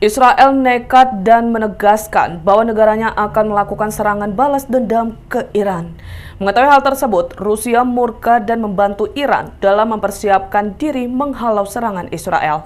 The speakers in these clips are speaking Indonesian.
Israel nekat dan menegaskan bahwa negaranya akan melakukan serangan balas dendam ke Iran. Mengetahui hal tersebut, Rusia murka dan membantu Iran dalam mempersiapkan diri menghalau serangan Israel.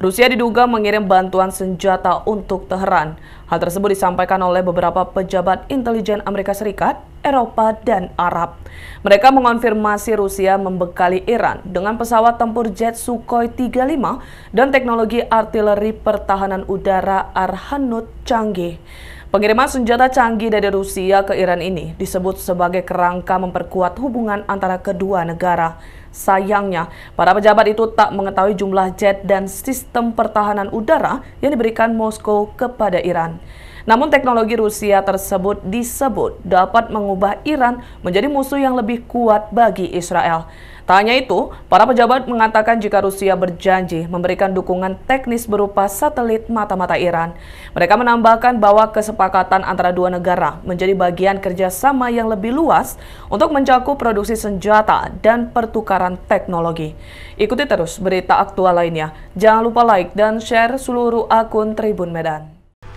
Rusia diduga mengirim bantuan senjata untuk Teheran. Hal tersebut disampaikan oleh beberapa pejabat intelijen Amerika Serikat, Eropa, dan Arab. Mereka mengonfirmasi Rusia membekali Iran dengan pesawat tempur jet Sukhoi 35 dan teknologi artileri pertahanan udara Arhanud canggih. Pengiriman senjata canggih dari Rusia ke Iran ini disebut sebagai kerangka memperkuat hubungan antara kedua negara. Sayangnya, para pejabat itu tak mengetahui jumlah jet dan sistem pertahanan udara yang diberikan Moskow kepada Iran. Namun teknologi Rusia tersebut disebut dapat mengubah Iran menjadi musuh yang lebih kuat bagi Israel. Tanya itu, para pejabat mengatakan jika Rusia berjanji memberikan dukungan teknis berupa satelit mata-mata Iran. Mereka menambahkan bahwa kesepakatan antara dua negara menjadi bagian kerjasama yang lebih luas untuk mencakup produksi senjata dan pertukaran teknologi. Ikuti terus berita aktual lainnya. Jangan lupa like dan share seluruh akun Tribun Medan.